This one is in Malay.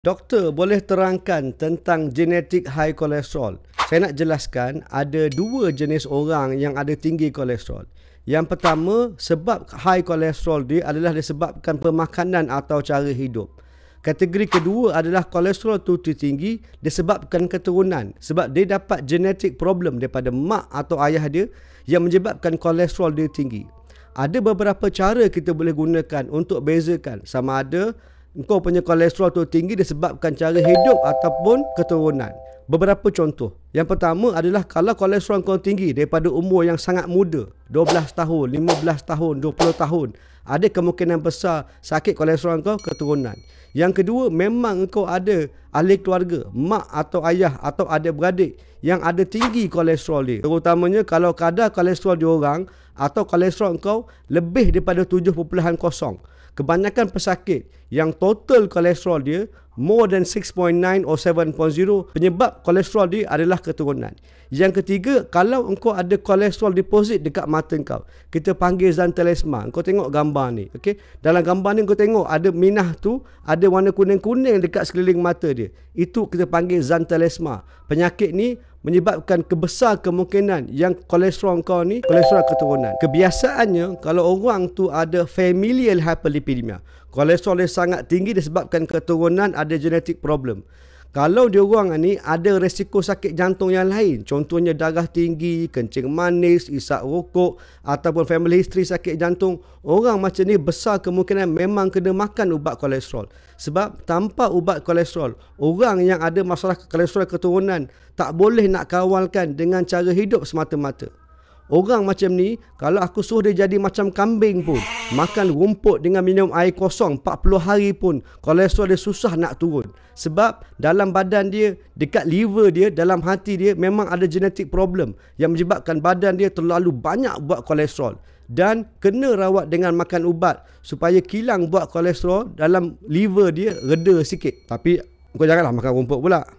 Doktor boleh terangkan tentang genetik high cholesterol. Saya nak jelaskan ada dua jenis orang yang ada tinggi kolesterol. Yang pertama, sebab high cholesterol dia adalah disebabkan pemakanan atau cara hidup. Kategori kedua adalah kolesterol tu tinggi disebabkan keturunan sebab dia dapat genetik problem daripada mak atau ayah dia yang menyebabkan kolesterol dia tinggi. Ada beberapa cara kita boleh gunakan untuk bezakan sama ada engkau punya kolesterol tu tinggi disebabkan cara hidup ataupun keturunan. Beberapa contoh, yang pertama adalah kalau kolesterol kau tinggi daripada umur yang sangat muda, 12 tahun, 15 tahun, 20 tahun, ada kemungkinan besar sakit kolesterol kau keturunan. Yang kedua, memang kau ada ahli keluarga, mak atau ayah atau ada beradik yang ada tinggi kolesterol dia. Terutamanya kalau kadar kolesterol diorang atau kolesterol kau lebih daripada 7.0. Kebanyakan pesakit yang total kolesterol dia more than 6.9 or 7.0 penyebab kolesterol dia adalah darah keturunan. Yang ketiga, kalau engkau ada kolesterol deposit dekat mata engkau, kita panggil zantelesma. Engkau tengok gambar ni, okey? Dalam gambar ni engkau tengok ada minah tu, ada warna kuning-kuning dekat sekeliling mata dia. Itu kita panggil zantelesma. Penyakit ni menyebabkan kebesar kemungkinan yang kolesterol kau ni kolesterol keturunan. Kebiasaannya kalau orang tu ada familial hyperlipidemia, kolesterol dia sangat tinggi disebabkan keturunan ada genetik problem. Kalau dia orang ni ada resiko sakit jantung yang lain, contohnya darah tinggi, kencing manis, isap rokok ataupun family history sakit jantung, orang macam ni besar kemungkinan memang kena makan ubat kolesterol. Sebab tanpa ubat kolesterol, orang yang ada masalah kolesterol keturunan tak boleh nak kawalkan dengan cara hidup semata-mata. Orang macam ni kalau aku suruh dia jadi macam kambing pun, makan rumput dengan minum air kosong 40 hari pun kolesterol dia susah nak turun. Sebab dalam badan dia, dekat liver dia, dalam hati dia memang ada genetik problem yang menyebabkan badan dia terlalu banyak buat kolesterol dan kena rawat dengan makan ubat supaya kilang buat kolesterol dalam liver dia reda sikit. Tapi kau janganlah makan rumput pula.